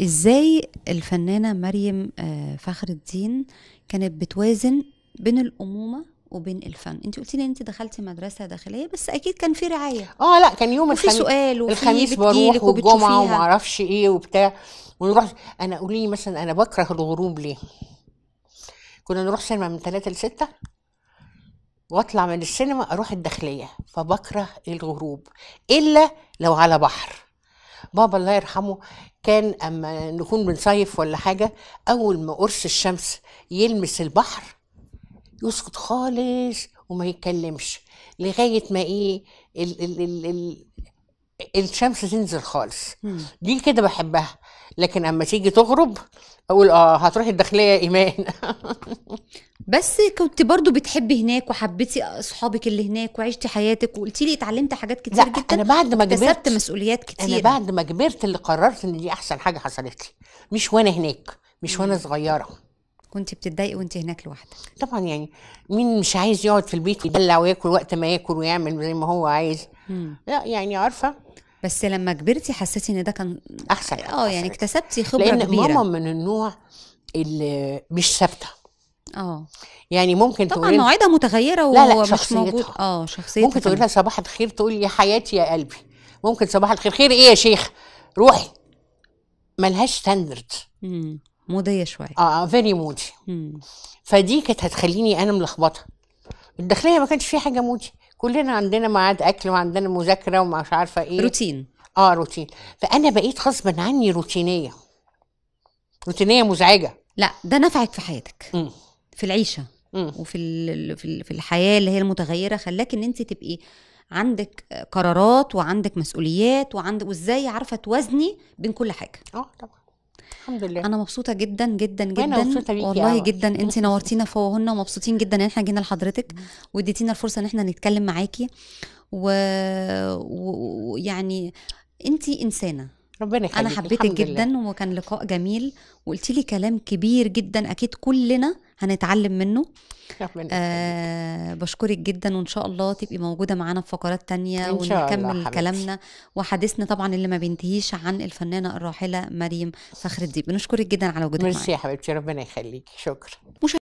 ازاي الفنانه مريم آه، فخر الدين كانت بتوازن بين الامومه وبين الفن انت قلتي لي انت دخلتي مدرسه داخليه بس اكيد كان في رعايه اه لا كان يوم الخميس سؤال وفي الخميس بروح والجمعه وما اعرفش ايه وبتاع ونروح انا قولي مثلا انا بكره الغروب ليه كنا نروح سينما من 3 ل 6 واطلع من السينما اروح الداخليه فبكره الغروب الا لو على بحر بابا الله يرحمه كان اما نكون بنصيف ولا حاجه اول ما قرص الشمس يلمس البحر يسقط خالص وما يتكلمش لغايه ما ايه ال ال ال ال الشمس تنزل خالص دي كده بحبها لكن اما تيجي تغرب اقول اه هتروحي الداخليه ايمان بس كنت برضو بتحبي هناك وحبيتي اصحابك اللي هناك وعشتي حياتك وقلتي لي اتعلمت حاجات كتير لا جدا انا بعد ما كبرت مسؤوليات كتير انا بعد ما كبرت اللي قررت ان دي احسن حاجه حصلت لي مش وانا هناك مش وانا صغيره كنت بتتضايقي وانت هناك لوحدك طبعا يعني مين مش عايز يقعد في البيت يدلع وياكل وقت ما ياكل ويعمل زي ما هو عايز لا يعني عارفه بس لما كبرتي حسيتي ان ده كان احسن اه يعني اكتسبتي خبره لأن كبيره لان ماما من النوع اللي مش ثابته اه يعني ممكن طبعا مواعيدها متغيره وهو لا لا مش شخصيتها. موجود اه شخصيتها ممكن تقول لها صباح الخير تقول يا حياتي يا قلبي ممكن صباح الخير خير ايه يا شيخ روحي ملهاش ستاندرد موديه شويه اه فيري مودي فدي كانت هتخليني انا ملخبطه الداخليه ما كانش فيها حاجه مودي كلنا عندنا ميعاد اكل وعندنا مذاكره ومش عارفه ايه روتين اه روتين فانا بقيت غصبا عني روتينيه روتينيه مزعجه لا ده نفعك في حياتك مم. في العيشه مم. وفي في الحياه اللي هي المتغيره خلاك ان انت تبقي عندك قرارات وعندك مسؤوليات وعندك وازاي عارفه توازني بين كل حاجه اه طبعا الحمد لله انا مبسوطه جدا جدا جدا والله أوه. جدا انت نورتينا فوهنا ومبسوطين جدا ان احنا جينا لحضرتك واديتينا الفرصه ان احنا نتكلم معاكي ويعني و... انت انسانه ربنا يخليك انا حبيتك جدا لله. وكان لقاء جميل وقلتي لي كلام كبير جدا اكيد كلنا هنتعلم منه آه بشكرك جدا وان شاء الله تبقي موجوده معانا في فقرات تانية ونكمل كلامنا وحديثنا طبعا اللي ما بينتهيش عن الفنانه الراحله مريم فخر الدين بنشكرك جدا على وجودك ميرسي يا حبيبتي ربنا يخليكي شكرا